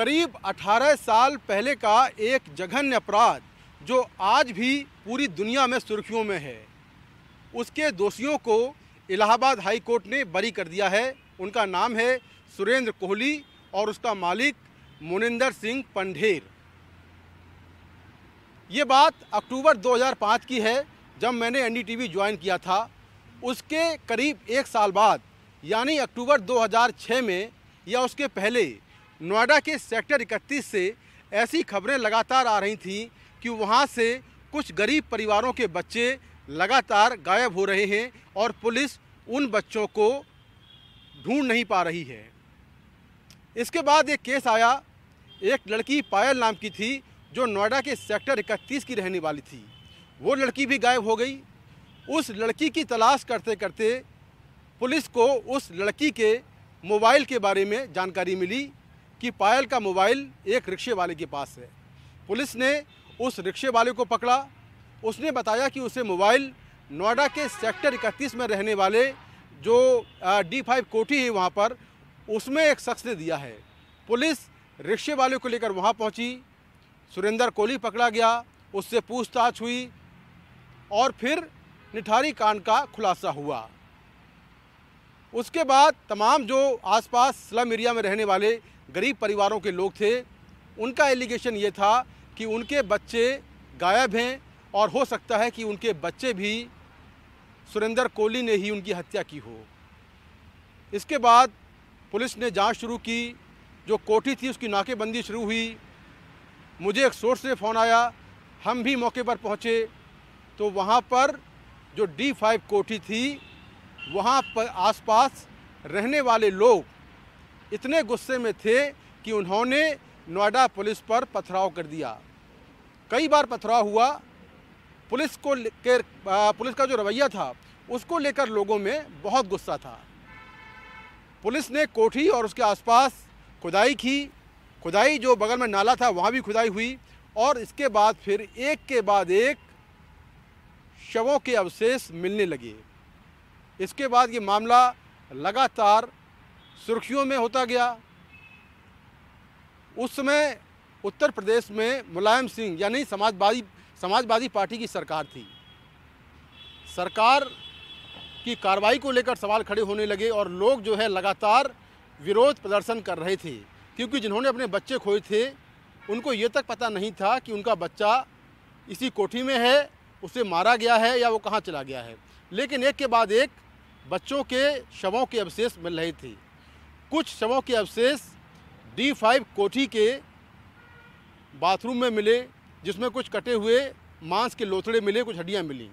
करीब 18 साल पहले का एक जघन्य अपराध जो आज भी पूरी दुनिया में सुर्खियों में है उसके दोषियों को इलाहाबाद हाई कोर्ट ने बरी कर दिया है उनका नाम है सुरेंद्र कोहली और उसका मालिक मुनिंदर सिंह पंडेर ये बात अक्टूबर 2005 की है जब मैंने एनडीटीवी ज्वाइन किया था उसके करीब एक साल बाद यानी अक्टूबर 2006 में या उसके पहले नोएडा के सेक्टर 31 से ऐसी खबरें लगातार आ रही थीं कि वहां से कुछ गरीब परिवारों के बच्चे लगातार गायब हो रहे हैं और पुलिस उन बच्चों को ढूंढ नहीं पा रही है इसके बाद एक केस आया एक लड़की पायल नाम की थी जो नोएडा के सेक्टर इकतीस की रहने वाली थी वो लड़की भी गायब हो गई उस लड़की की तलाश करते करते पुलिस को उस लड़की के मोबाइल के बारे में जानकारी मिली कि पायल का मोबाइल एक रिक्शे वाले के पास है पुलिस ने उस रिक्शे वाले को पकड़ा उसने बताया कि उसे मोबाइल नोएडा के सेक्टर इकतीस में रहने वाले जो डी फाइव कोठी है वहाँ पर उसमें एक शख्स ने दिया है पुलिस रिक्शे वाले को लेकर वहाँ पहुँची सुरेंद्र कोहली पकड़ा गया उससे पूछताछ हुई और फिर निठारी कांड का खुलासा हुआ उसके बाद तमाम जो आसपास स्लम एरिया में रहने वाले गरीब परिवारों के लोग थे उनका एलिगेशन ये था कि उनके बच्चे गायब हैं और हो सकता है कि उनके बच्चे भी सुरेंद्र कोहली ने ही उनकी हत्या की हो इसके बाद पुलिस ने जांच शुरू की जो कोठी थी उसकी नाकेबंदी शुरू हुई मुझे एक सोर्स से फ़ोन आया हम भी मौके पर पहुँचे तो वहाँ पर जो डी फाइव कोठी थी वहाँ पर आसपास रहने वाले लोग इतने गुस्से में थे कि उन्होंने नोएडा पुलिस पर पथराव कर दिया कई बार पथराव हुआ पुलिस को के पुलिस का जो रवैया था उसको लेकर लोगों में बहुत गुस्सा था पुलिस ने कोठी और उसके आसपास खुदाई की खुदाई जो बगल में नाला था वहाँ भी खुदाई हुई और इसके बाद फिर एक के बाद एक शवों के अवशेष मिलने लगे इसके बाद ये मामला लगातार सुर्खियों में होता गया उस समय उत्तर प्रदेश में मुलायम सिंह यानी समाजवादी समाजवादी पार्टी की सरकार थी सरकार की कार्रवाई को लेकर सवाल खड़े होने लगे और लोग जो है लगातार विरोध प्रदर्शन कर रहे थे क्योंकि जिन्होंने अपने बच्चे खोए थे उनको ये तक पता नहीं था कि उनका बच्चा इसी कोठी में है उसे मारा गया है या वो कहाँ चला गया है लेकिन एक के बाद एक बच्चों के शवों के अवशेष मिल रहे थे कुछ शवों के अवशेष डी फाइव कोठी के बाथरूम में मिले जिसमें कुछ कटे हुए मांस के लोथड़े मिले कुछ हड्डियां मिली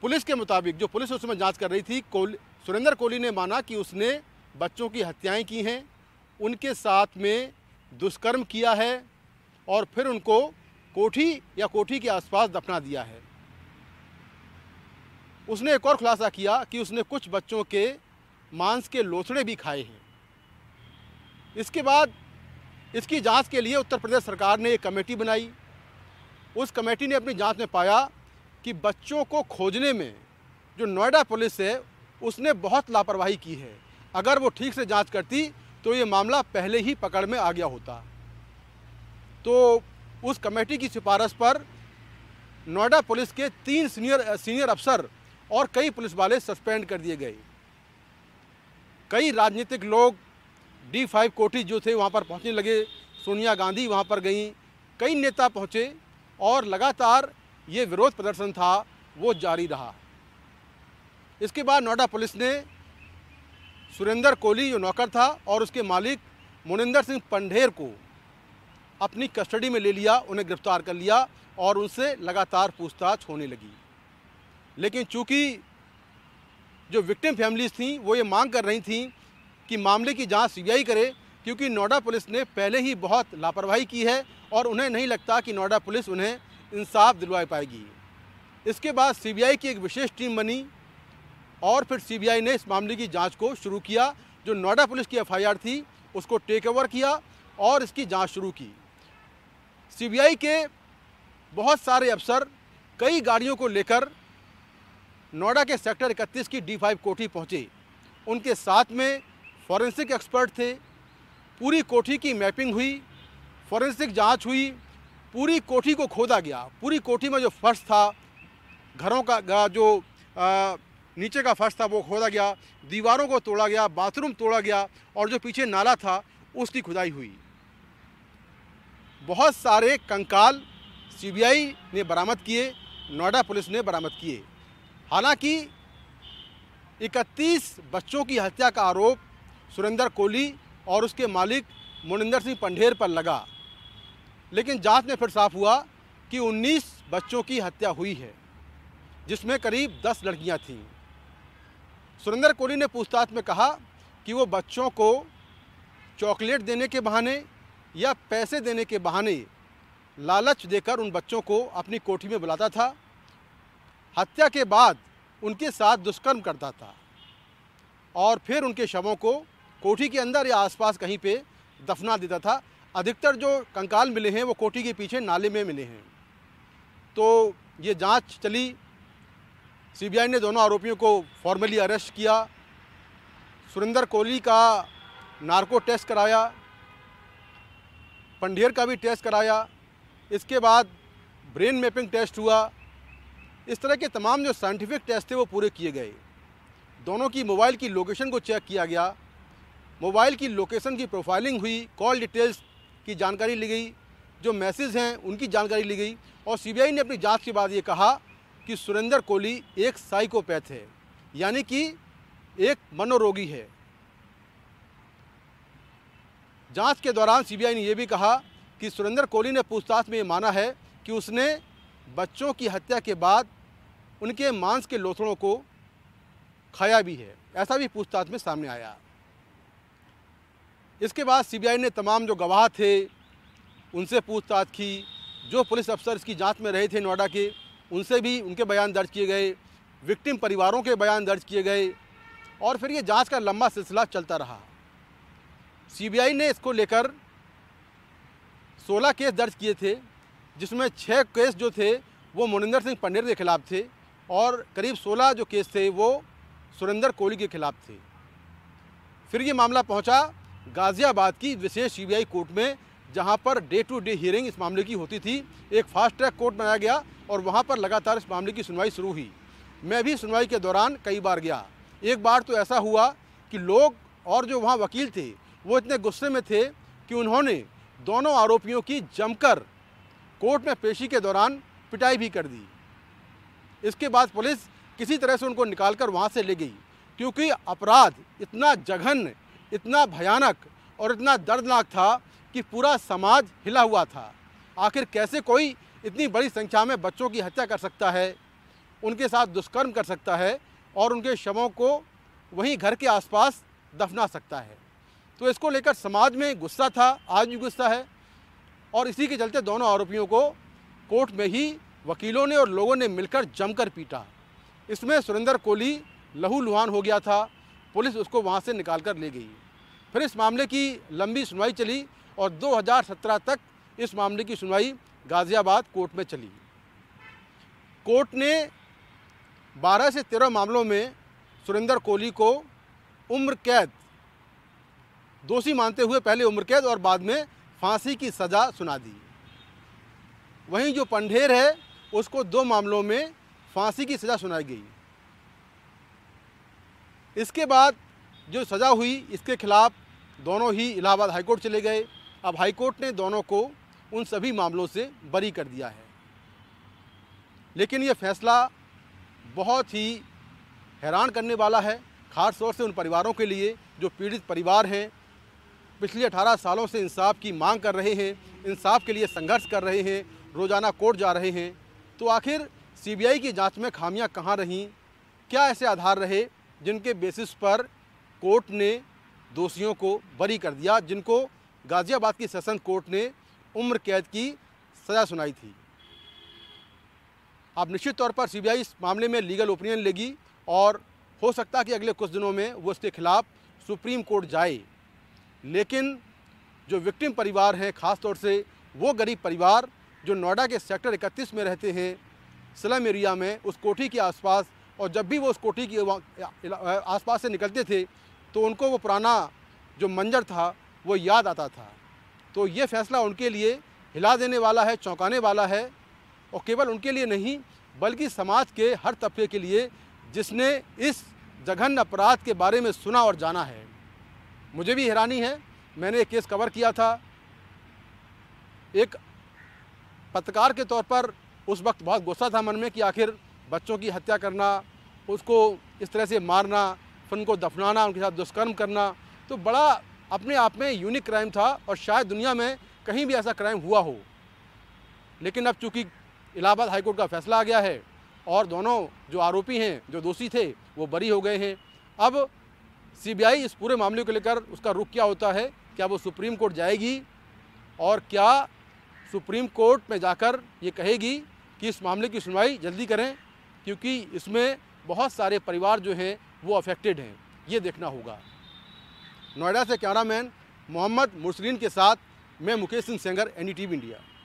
पुलिस के मुताबिक जो पुलिस उसमें जांच कर रही थी कोल सुरेंद्र कोहली ने माना कि उसने बच्चों की हत्याएं की हैं उनके साथ में दुष्कर्म किया है और फिर उनको कोठी या कोठी के आसपास दफना दिया है उसने एक और खुलासा किया कि उसने कुछ बच्चों के मांस के लोसड़े भी खाए हैं इसके बाद इसकी जांच के लिए उत्तर प्रदेश सरकार ने एक कमेटी बनाई उस कमेटी ने अपनी जांच में पाया कि बच्चों को खोजने में जो नोएडा पुलिस है उसने बहुत लापरवाही की है अगर वो ठीक से जांच करती तो ये मामला पहले ही पकड़ में आ गया होता तो उस कमेटी की सिफारिश पर नोएडा पुलिस के तीन सीनियर सीनियर अफसर और कई पुलिस वाले सस्पेंड कर दिए गए कई राजनीतिक लोग डी फाइव कोठी जो थे वहाँ पर पहुँचने लगे सोनिया गांधी वहाँ पर गई कई नेता पहुँचे और लगातार ये विरोध प्रदर्शन था वो जारी रहा इसके बाद नोएडा पुलिस ने सुरेंद्र कोहली जो नौकर था और उसके मालिक मुनिंदर सिंह पंडेर को अपनी कस्टडी में ले लिया उन्हें गिरफ्तार कर लिया और उनसे लगातार पूछताछ होने लगी लेकिन चूंकि जो विक्टिम फैमिलीज थी वो ये मांग कर रही थी कि मामले की जाँच सी करे क्योंकि नोएडा पुलिस ने पहले ही बहुत लापरवाही की है और उन्हें नहीं लगता कि नोएडा पुलिस उन्हें इंसाफ दिलवा पाएगी इसके बाद सीबीआई की एक विशेष टीम बनी और फिर सीबीआई ने इस मामले की जांच को शुरू किया जो नोएडा पुलिस की एफआईआर थी उसको टेक ओवर किया और इसकी जांच शुरू की सीबीआई के बहुत सारे अफसर कई गाड़ियों को लेकर नोएडा के सेक्टर इकतीस की डी फाइव कोठी पहुंची उनके साथ में फॉरेंसिक एक्सपर्ट थे पूरी कोठी की मैपिंग हुई फॉरेंसिक जांच हुई पूरी कोठी को खोदा गया पूरी कोठी में जो फर्श था घरों का जो आ, नीचे का फर्श था वो खोदा गया दीवारों को तोड़ा गया बाथरूम तोड़ा गया और जो पीछे नाला था उसकी खुदाई हुई बहुत सारे कंकाल सीबीआई ने बरामद किए नोएडा पुलिस ने बरामद किए हालांकि 31 बच्चों की हत्या का आरोप सुरेंद्र कोहली और उसके मालिक मुनिंदर सिंह पंडेर पर लगा लेकिन जांच में फिर साफ हुआ कि 19 बच्चों की हत्या हुई है जिसमें करीब 10 लड़कियां थीं सुरेंद्र कोहली ने पूछताछ में कहा कि वो बच्चों को चॉकलेट देने के बहाने या पैसे देने के बहाने लालच देकर उन बच्चों को अपनी कोठी में बुलाता था हत्या के बाद उनके साथ दुष्कर्म करता था और फिर उनके शवों को कोठी के अंदर या आसपास कहीं पे दफना देता था अधिकतर जो कंकाल मिले हैं वो कोठी के पीछे नाले में मिले हैं तो ये जांच चली सीबीआई ने दोनों आरोपियों को फॉर्मली अरेस्ट किया सुरेंद्र कोहली का नार्को टेस्ट कराया पंडेर का भी टेस्ट कराया इसके बाद ब्रेन मैपिंग टेस्ट हुआ इस तरह के तमाम जो साइंटिफिक टेस्ट थे वो पूरे किए गए दोनों की मोबाइल की लोकेशन को चेक किया गया मोबाइल की लोकेशन की प्रोफाइलिंग हुई कॉल डिटेल्स की जानकारी ली गई जो मैसेज हैं उनकी जानकारी ली गई और सीबीआई ने अपनी जांच के बाद ये कहा कि सुरेंद्र कोहली एक साइकोपैथ है यानी कि एक मनोरोगी है जांच के दौरान सीबीआई ने यह भी कहा कि सुरेंद्र कोहली ने पूछताछ में ये माना है कि उसने बच्चों की हत्या के बाद उनके मांस के लोथड़ों को खाया भी है ऐसा भी पूछताछ में सामने आया इसके बाद सीबीआई ने तमाम जो गवाह थे उनसे पूछताछ की जो पुलिस अफसर इसकी जांच में रहे थे नोएडा के उनसे भी उनके बयान दर्ज किए गए विक्टिम परिवारों के बयान दर्ज किए गए और फिर ये जांच का लंबा सिलसिला चलता रहा सीबीआई ने इसको लेकर 16 केस दर्ज किए थे जिसमें छः केस जो थे वो मनिंदर सिंह पंडेर के खिलाफ थे और करीब 16 जो केस थे वो सुरेंद्र कोहली के खिलाफ थे फिर ये मामला पहुंचा गाज़ियाबाद की विशेष सीबीआई कोर्ट में जहां per day to day hearing इस मामले की होती थी एक फास्ट ट्रैक कोर्ट बनाया गया और वहां पर लगातार इस मामले की सुनवाई शुरू हुई मैं भी सुनवाई के दौरान कई बार गया एक बार तो ऐसा हुआ कि लोग और जो वहाँ वकील थे वो इतने गुस्से में थे कि उन्होंने दोनों आरोपियों की जमकर कोर्ट में पेशी के दौरान पिटाई भी कर दी इसके बाद पुलिस किसी तरह से उनको निकाल कर वहाँ से ले गई क्योंकि अपराध इतना जघन इतना भयानक और इतना दर्दनाक था कि पूरा समाज हिला हुआ था आखिर कैसे कोई इतनी बड़ी संख्या में बच्चों की हत्या कर सकता है उनके साथ दुष्कर्म कर सकता है और उनके शवों को वहीं घर के आसपास दफना सकता है तो इसको लेकर समाज में गुस्सा था आज भी गुस्सा है और इसी के चलते दोनों आरोपियों को कोर्ट में ही वकीलों ने और लोगों ने मिलकर जमकर पीटा इसमें सुरेंद्र कोहली लहूलुहान हो गया था पुलिस उसको वहाँ से निकाल कर ले गई फिर इस मामले की लंबी सुनवाई चली और 2017 तक इस मामले की सुनवाई गाज़ियाबाद कोर्ट में चली कोर्ट ने 12 से 13 मामलों में सुरेंद्र कोहली को उम्र कैद दोषी मानते हुए पहले उम्र कैद और बाद में फांसी की सज़ा सुना दी वहीं जो पंडेर है उसको दो मामलों में फांसी की सज़ा सुनाई गई इसके बाद जो सज़ा हुई इसके खिलाफ़ दोनों ही इलाहाबाद हाईकोर्ट चले गए अब हाईकोर्ट ने दोनों को उन सभी मामलों से बरी कर दिया है लेकिन ये फैसला बहुत ही हैरान करने वाला है ख़ास तौर से उन परिवारों के लिए जो पीड़ित परिवार हैं पिछले 18 सालों से इंसाफ की मांग कर रहे हैं इंसाफ के लिए संघर्ष कर रहे हैं रोज़ाना कोर्ट जा रहे हैं तो आखिर सीबीआई की जांच में खामियां कहां रहीं क्या ऐसे आधार रहे जिनके बेसिस पर कोर्ट ने दोषियों को बरी कर दिया जिनको गाज़ियाबाद की सेशन कोर्ट ने उम्र कैद की सज़ा सुनाई थी अब निश्चित तौर पर सीबीआई इस मामले में लीगल ओपिनियन लेगी और हो सकता है कि अगले कुछ दिनों में वो इसके खिलाफ सुप्रीम कोर्ट जाए लेकिन जो विक्टिम परिवार हैं ख़ासतौर से वो गरीब परिवार जो नोएडा के सेक्टर इकतीस में रहते हैं स्लम एरिया में उस कोठी के आसपास और जब भी वो उस कोठी के आसपास से निकलते थे तो उनको वो पुराना जो मंजर था वो याद आता था तो ये फैसला उनके लिए हिला देने वाला है चौंकाने वाला है और केवल उनके लिए नहीं बल्कि समाज के हर तबके के लिए जिसने इस जघन्य अपराध के बारे में सुना और जाना है मुझे भी हैरानी है मैंने एक केस कवर किया था एक पत्रकार के तौर पर उस वक्त बहुत गुस्सा था मन में कि आखिर बच्चों की हत्या करना उसको इस तरह से मारना फिर उनको दफनाना उनके साथ दुष्कर्म करना तो बड़ा अपने आप में यूनिक क्राइम था और शायद दुनिया में कहीं भी ऐसा क्राइम हुआ हो लेकिन अब चूंकि इलाहाबाद हाईकोर्ट का फैसला आ गया है और दोनों जो आरोपी हैं जो दोषी थे वो बरी हो गए हैं अब सीबीआई इस पूरे मामले को लेकर उसका रुख क्या होता है क्या वो सुप्रीम कोर्ट जाएगी और क्या सुप्रीम कोर्ट में जाकर ये कहेगी कि इस मामले की सुनवाई जल्दी करें क्योंकि इसमें बहुत सारे परिवार जो हैं वो अफेक्टेड हैं ये देखना होगा नोएडा से कैमरामैन मोहम्मद मुर्सरीन के साथ मैं मुकेश सिंह सेंगर एन इंडिया